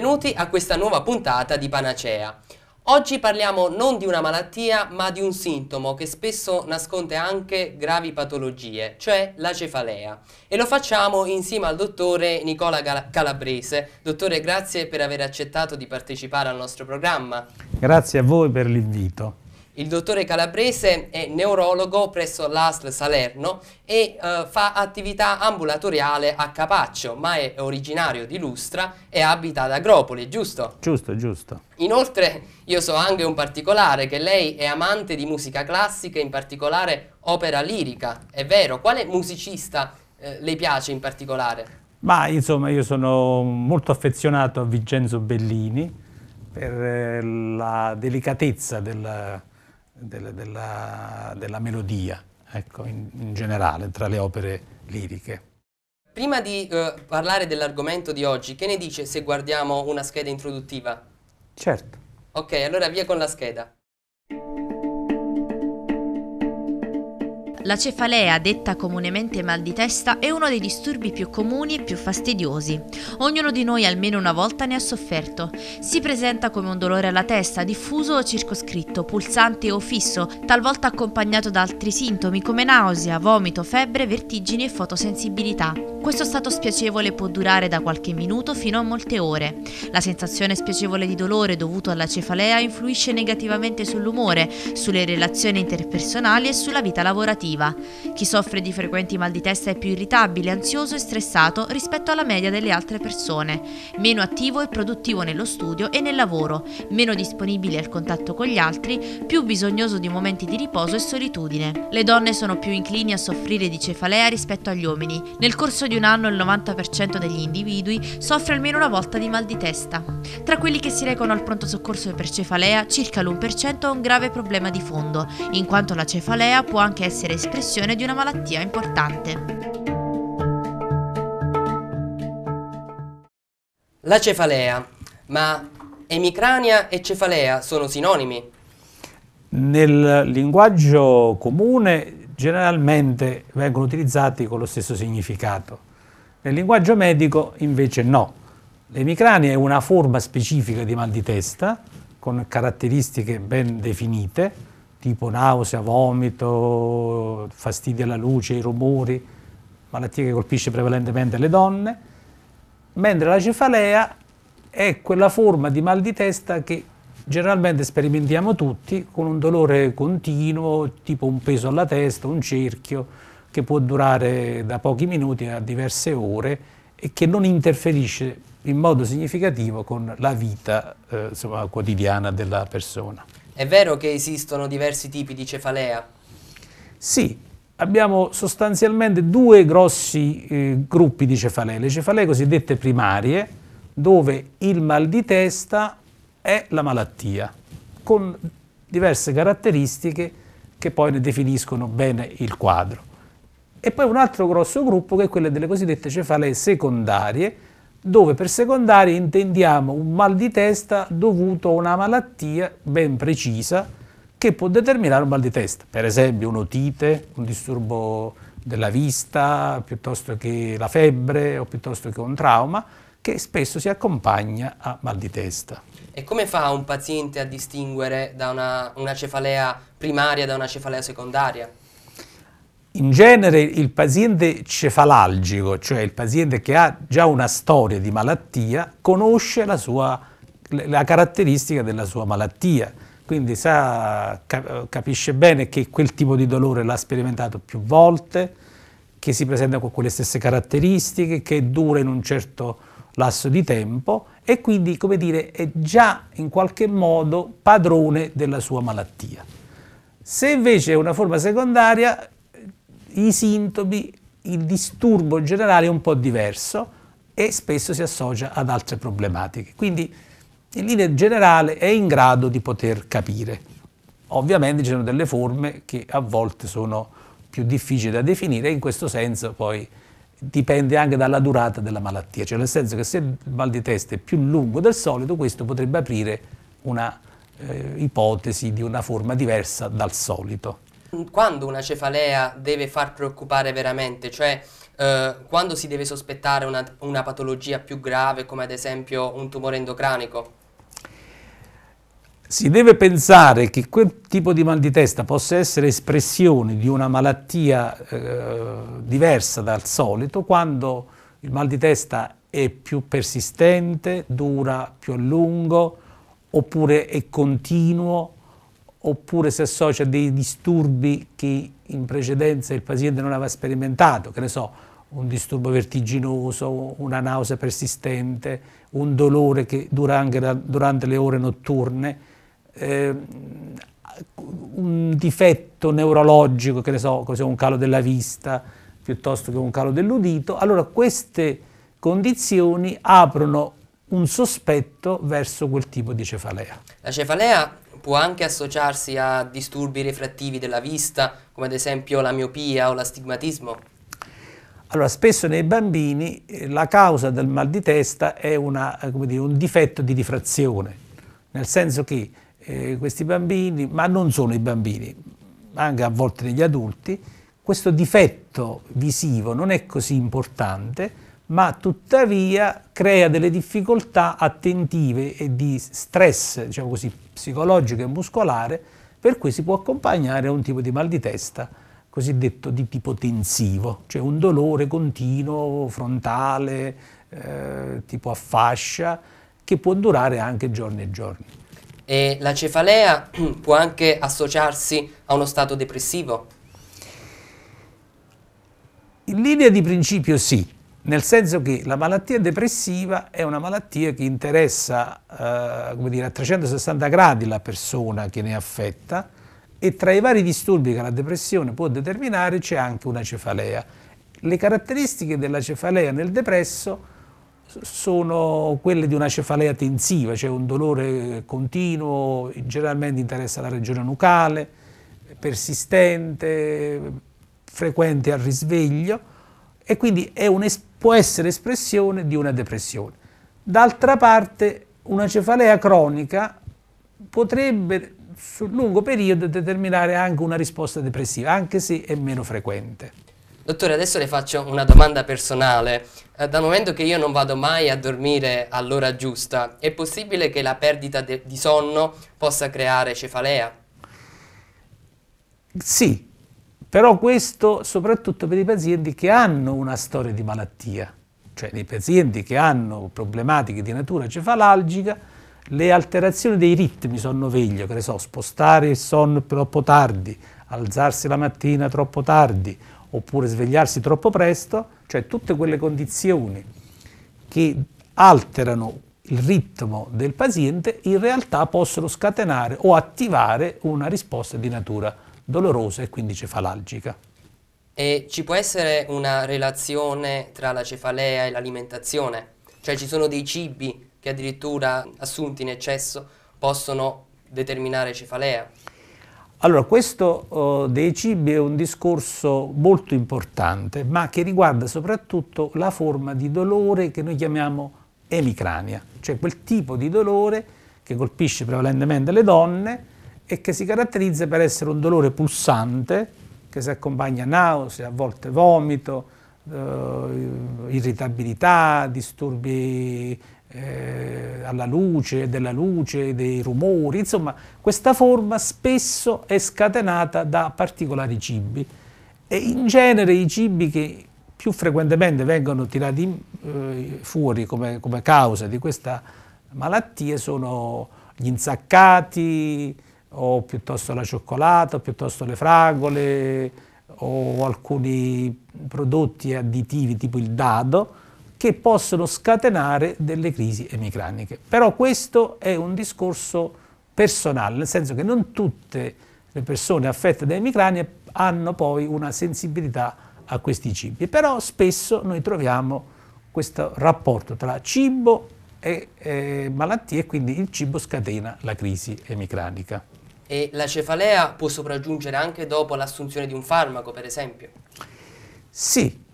benvenuti a questa nuova puntata di Panacea. Oggi parliamo non di una malattia ma di un sintomo che spesso nasconde anche gravi patologie, cioè la cefalea. E lo facciamo insieme al dottore Nicola Gal Calabrese. Dottore, grazie per aver accettato di partecipare al nostro programma. Grazie a voi per l'invito. Il dottore Calabrese è neurologo presso l'ASL Salerno e eh, fa attività ambulatoriale a Capaccio, ma è originario di Lustra e abita ad Agropoli, giusto? Giusto, giusto. Inoltre io so anche un particolare, che lei è amante di musica classica, in particolare opera lirica, è vero? Quale musicista eh, le piace in particolare? Ma insomma io sono molto affezionato a Vincenzo Bellini per eh, la delicatezza del della, della, della melodia, ecco, in, in generale, tra le opere liriche. Prima di eh, parlare dell'argomento di oggi, che ne dice se guardiamo una scheda introduttiva? Certo. Ok, allora via con la scheda. La cefalea, detta comunemente mal di testa, è uno dei disturbi più comuni e più fastidiosi. Ognuno di noi almeno una volta ne ha sofferto. Si presenta come un dolore alla testa, diffuso o circoscritto, pulsante o fisso, talvolta accompagnato da altri sintomi come nausea, vomito, febbre, vertigini e fotosensibilità. Questo stato spiacevole può durare da qualche minuto fino a molte ore. La sensazione spiacevole di dolore dovuto alla cefalea influisce negativamente sull'umore, sulle relazioni interpersonali e sulla vita lavorativa negativa. Chi soffre di frequenti mal di testa è più irritabile, ansioso e stressato rispetto alla media delle altre persone, meno attivo e produttivo nello studio e nel lavoro, meno disponibile al contatto con gli altri, più bisognoso di momenti di riposo e solitudine. Le donne sono più inclini a soffrire di cefalea rispetto agli uomini. Nel corso di un anno il 90% degli individui soffre almeno una volta di mal di testa. Tra quelli che si recano al pronto soccorso per cefalea, circa l'1% ha un grave problema di fondo, in quanto la cefalea può anche essere l'espressione di una malattia importante. La cefalea, ma emicrania e cefalea sono sinonimi? Nel linguaggio comune generalmente vengono utilizzati con lo stesso significato. Nel linguaggio medico invece no. L'emicrania è una forma specifica di mal di testa con caratteristiche ben definite tipo nausea, vomito, fastidio alla luce, i rumori, malattia che colpisce prevalentemente le donne, mentre la cefalea è quella forma di mal di testa che generalmente sperimentiamo tutti con un dolore continuo, tipo un peso alla testa, un cerchio, che può durare da pochi minuti a diverse ore e che non interferisce in modo significativo con la vita eh, insomma, quotidiana della persona. È vero che esistono diversi tipi di cefalea? Sì, abbiamo sostanzialmente due grossi eh, gruppi di cefalee, le cefalee cosiddette primarie, dove il mal di testa è la malattia, con diverse caratteristiche che poi ne definiscono bene il quadro. E poi un altro grosso gruppo che è quello delle cosiddette cefalee secondarie, dove per secondaria intendiamo un mal di testa dovuto a una malattia ben precisa che può determinare un mal di testa, per esempio un'otite, un disturbo della vista, piuttosto che la febbre o piuttosto che un trauma, che spesso si accompagna a mal di testa. E come fa un paziente a distinguere da una, una cefalea primaria da una cefalea secondaria? in genere il paziente cefalalgico, cioè il paziente che ha già una storia di malattia, conosce la, sua, la caratteristica della sua malattia, quindi sa, capisce bene che quel tipo di dolore l'ha sperimentato più volte, che si presenta con quelle stesse caratteristiche, che dura in un certo lasso di tempo e quindi, come dire, è già in qualche modo padrone della sua malattia. Se invece è una forma secondaria, i sintomi, il disturbo generale è un po' diverso e spesso si associa ad altre problematiche. Quindi in linea generale è in grado di poter capire. Ovviamente ci sono delle forme che a volte sono più difficili da definire e in questo senso poi dipende anche dalla durata della malattia, cioè nel senso che se il mal di testa è più lungo del solito questo potrebbe aprire una eh, ipotesi di una forma diversa dal solito. Mm, quando una cefalea deve far preoccupare veramente, cioè eh, quando si deve sospettare una, una patologia più grave come ad esempio un tumore endocranico? Si deve pensare che quel tipo di mal di testa possa essere espressione di una malattia eh, diversa dal solito quando il mal di testa è più persistente, dura più a lungo oppure è continuo oppure si associa a dei disturbi che in precedenza il paziente non aveva sperimentato, che ne so, un disturbo vertiginoso, una nausea persistente, un dolore che dura anche da, durante le ore notturne, eh, un difetto neurologico, che ne so, un calo della vista piuttosto che un calo dell'udito, allora queste condizioni aprono un sospetto verso quel tipo di cefalea. La cefalea può anche associarsi a disturbi refrattivi della vista, come ad esempio la miopia o l'astigmatismo? Allora, spesso nei bambini eh, la causa del mal di testa è una, eh, dire, un difetto di rifrazione, nel senso che eh, questi bambini, ma non solo i bambini, anche a volte negli adulti, questo difetto visivo non è così importante, ma tuttavia crea delle difficoltà attentive e di stress, diciamo così, psicologico e muscolare, per cui si può accompagnare a un tipo di mal di testa cosiddetto di tipo tensivo, cioè un dolore continuo, frontale, eh, tipo a fascia, che può durare anche giorni e giorni. E la cefalea mm, può anche associarsi a uno stato depressivo? In linea di principio sì, nel senso che la malattia depressiva è una malattia che interessa eh, dire, a 360 gradi la persona che ne è affetta e tra i vari disturbi che la depressione può determinare c'è anche una cefalea. Le caratteristiche della cefalea nel depresso sono quelle di una cefalea tensiva, cioè un dolore continuo, generalmente interessa la regione nucale, persistente, frequente al risveglio e quindi è un'esperienza può essere espressione di una depressione. D'altra parte una cefalea cronica potrebbe sul lungo periodo determinare anche una risposta depressiva, anche se è meno frequente. Dottore, adesso le faccio una domanda personale. Eh, dal momento che io non vado mai a dormire all'ora giusta, è possibile che la perdita di sonno possa creare cefalea? Sì, però questo soprattutto per i pazienti che hanno una storia di malattia, cioè nei pazienti che hanno problematiche di natura cefalalgica, le alterazioni dei ritmi sonno-veglio, che ne so, spostare il sonno troppo tardi, alzarsi la mattina troppo tardi, oppure svegliarsi troppo presto, cioè tutte quelle condizioni che alterano il ritmo del paziente, in realtà possono scatenare o attivare una risposta di natura dolorosa e quindi cefalalgica. E ci può essere una relazione tra la cefalea e l'alimentazione? Cioè ci sono dei cibi che addirittura assunti in eccesso possono determinare cefalea? Allora, questo uh, dei cibi è un discorso molto importante, ma che riguarda soprattutto la forma di dolore che noi chiamiamo emicrania, cioè quel tipo di dolore che colpisce prevalentemente le donne, e che si caratterizza per essere un dolore pulsante che si accompagna a nausea, a volte vomito, eh, irritabilità, disturbi eh, alla luce, della luce, dei rumori, insomma questa forma spesso è scatenata da particolari cibi e in genere i cibi che più frequentemente vengono tirati eh, fuori come, come, causa di questa malattia sono gli insaccati, o piuttosto la cioccolata, o piuttosto le fragole o alcuni prodotti additivi tipo il dado che possono scatenare delle crisi emicraniche. Però questo è un discorso personale, nel senso che non tutte le persone affette da emicrania hanno poi una sensibilità a questi cibi, però spesso noi troviamo questo rapporto tra cibo e eh, malattie e quindi il cibo scatena la crisi emicranica. E la cefalea può sopraggiungere anche dopo l'assunzione di un farmaco, per esempio? Sì.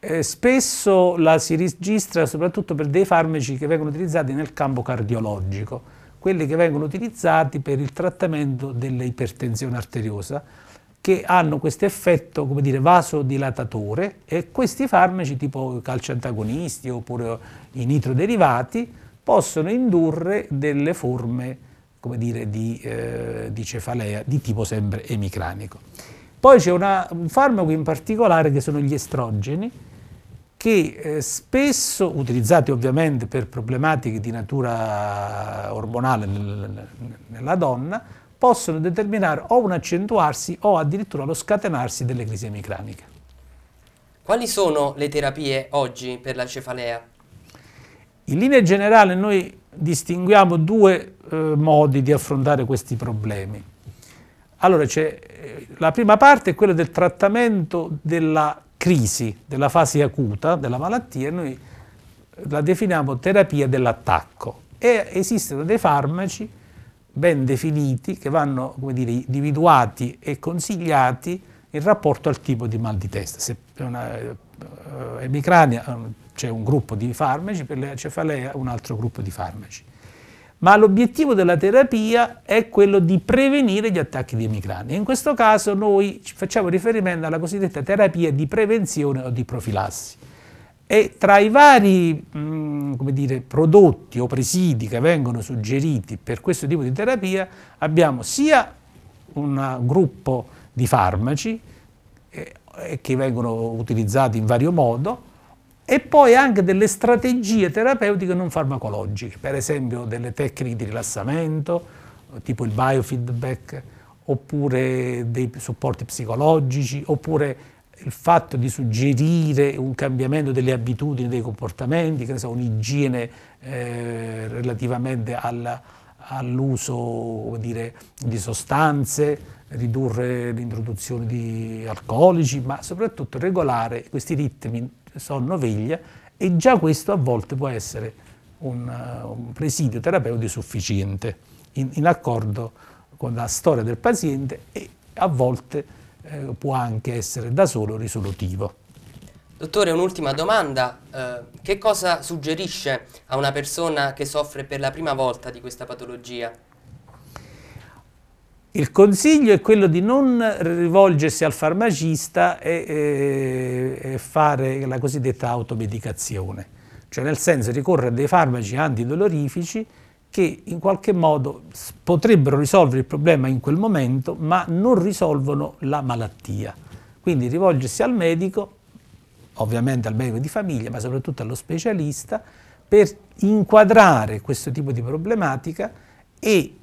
Eh, spesso la si registra soprattutto per dei farmaci che vengono utilizzati nel campo cardiologico, quelli che vengono utilizzati per il trattamento dell'ipertensione arteriosa, che hanno questo effetto, come dire, vasodilatatore e questi farmaci tipo antagonisti oppure i nitroderivati possono indurre delle forme dire, di, eh, di, cefalea di tipo sempre emicranico. Poi c'è un farmaco in particolare che sono gli estrogeni, che eh, spesso, utilizzati ovviamente per problematiche di natura ormonale nel, nella donna, possono determinare o un accentuarsi o addirittura lo scatenarsi delle crisi emicraniche. Quali sono le terapie oggi per la cefalea? In linea generale noi distinguiamo due eh, modi di affrontare questi problemi. Allora, eh, la prima parte è quella del trattamento della crisi, della fase acuta della malattia, noi eh, la definiamo terapia dell'attacco e esistono dei farmaci ben definiti che vanno dire, individuati e consigliati in rapporto al tipo di mal di testa. Se è una emicrania c'è un gruppo di farmaci, per la cefalea un altro gruppo di farmaci ma l'obiettivo della terapia è quello di prevenire gli attacchi di emicrania. In questo caso noi facciamo riferimento alla cosiddetta terapia di prevenzione o di profilassi. E tra i vari mh, mm, dire, prodotti o presidi che vengono suggeriti per questo tipo di terapia abbiamo sia un gruppo di farmaci eh, che vengono utilizzati in vario modo, e poi anche delle strategie terapeutiche non farmacologiche, per esempio delle tecniche di rilassamento, tipo il biofeedback, oppure dei supporti psicologici, oppure il fatto di suggerire un cambiamento delle abitudini, dei comportamenti, che ne so, un'igiene eh, relativamente alla, all'uso dire, di sostanze, ridurre l'introduzione di alcolici, ma soprattutto regolare questi ritmi sonno veglia e già questo a volte può essere un, eh, un presidio terapeutico sufficiente in, in, accordo con la storia del paziente e a volte eh, può anche essere da solo risolutivo. Dottore, un'ultima domanda. Eh, che cosa suggerisce a una persona che soffre per la prima volta di questa patologia? Il consiglio è quello di non rivolgersi al farmacista e, e, e fare la cosiddetta automedicazione, cioè nel senso ricorrere a dei farmaci antidolorifici che in qualche modo potrebbero risolvere il problema in quel momento, ma non risolvono la malattia. Quindi rivolgersi al medico, ovviamente al medico di famiglia, ma soprattutto allo specialista, per inquadrare questo tipo di problematica e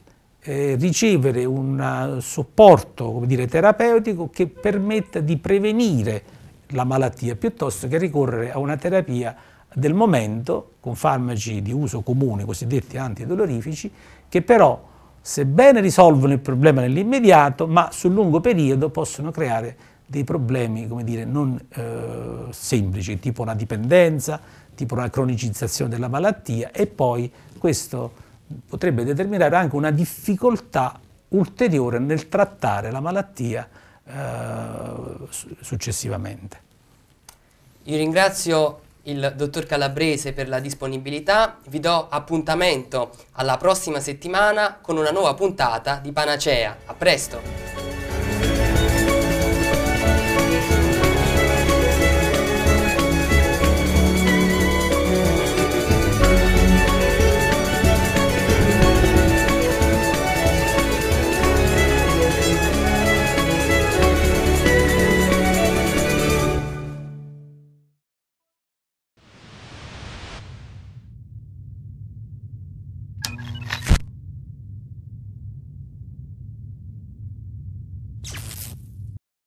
eh, ricevere un eh, supporto dire, terapeutico che permetta di prevenire la malattia piuttosto che ricorrere a una terapia del momento con farmaci di uso comune, cosiddetti antidolorifici, che però sebbene risolvono il problema nell'immediato, ma sul lungo periodo possono creare dei problemi dire, non eh, semplici, tipo una dipendenza, tipo una cronicizzazione della malattia e poi questo potrebbe determinare anche una difficoltà ulteriore nel trattare la malattia eh, successivamente. Io ringrazio il dottor Calabrese per la disponibilità, vi do appuntamento alla prossima settimana con una nuova puntata di Panacea. A presto!